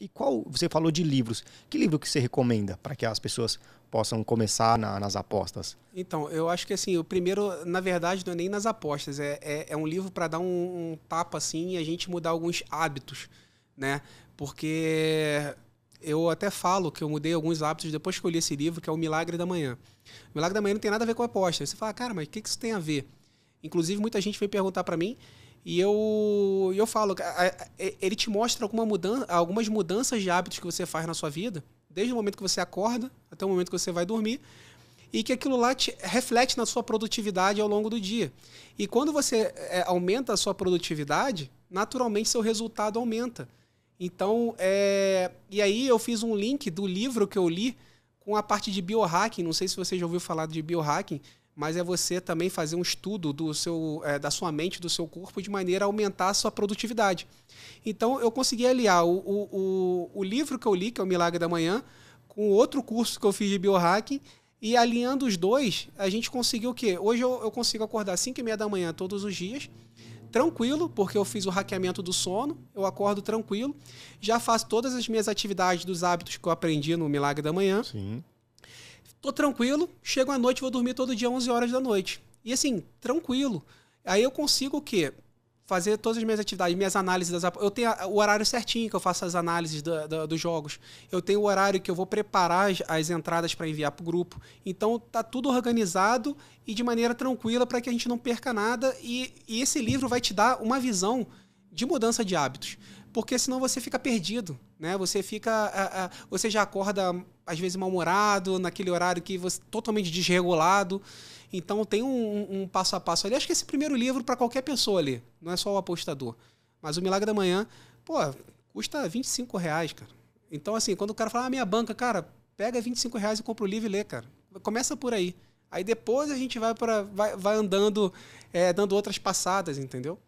E qual você falou de livros? Que livro que você recomenda para que as pessoas possam começar na, nas apostas? Então, eu acho que assim, o primeiro, na verdade, não é nem nas apostas, é, é, é um livro para dar um, um assim e a gente mudar alguns hábitos, né? Porque eu até falo que eu mudei alguns hábitos depois que eu li esse livro, que é O Milagre da Manhã. O Milagre da Manhã não tem nada a ver com a aposta. Você fala, cara, mas o que, que isso tem a ver? Inclusive, muita gente veio perguntar para mim e eu, eu falo, ele te mostra alguma mudança, algumas mudanças de hábitos que você faz na sua vida, desde o momento que você acorda até o momento que você vai dormir, e que aquilo lá te, reflete na sua produtividade ao longo do dia. E quando você é, aumenta a sua produtividade, naturalmente seu resultado aumenta. Então, é, e aí eu fiz um link do livro que eu li com a parte de biohacking. Não sei se você já ouviu falar de biohacking, mas é você também fazer um estudo do seu, é, da sua mente, do seu corpo, de maneira a aumentar a sua produtividade. Então, eu consegui aliar o, o, o, o livro que eu li, que é O Milagre da Manhã, com outro curso que eu fiz de biohacking, e alinhando os dois, a gente conseguiu o quê? Hoje eu, eu consigo acordar às 5 e meia da manhã todos os dias, tranquilo, porque eu fiz o hackeamento do sono, eu acordo tranquilo, já faço todas as minhas atividades dos hábitos que eu aprendi no Milagre da Manhã. Sim Tô tranquilo, chego à noite, vou dormir todo dia 11 horas da noite. E assim, tranquilo. Aí eu consigo o quê? Fazer todas as minhas atividades, minhas análises das. Eu tenho o horário certinho que eu faço as análises dos jogos. Eu tenho o horário que eu vou preparar as, as entradas para enviar para o grupo. Então tá tudo organizado e de maneira tranquila para que a gente não perca nada. E, e esse livro vai te dar uma visão de mudança de hábitos. Porque senão você fica perdido né? Você fica, a, a, você já acorda às vezes mal-humorado, naquele horário que você totalmente desregulado. Então tem um, um passo a passo ali. Acho que esse primeiro livro para qualquer pessoa ali, não é só o apostador. Mas o Milagre da Manhã, pô, custa 25 reais, cara. Então, assim, quando o cara fala, ah, minha banca, cara, pega 25 reais e compra o livro e lê, cara. Começa por aí. Aí depois a gente vai para vai, vai andando, é, dando outras passadas, entendeu?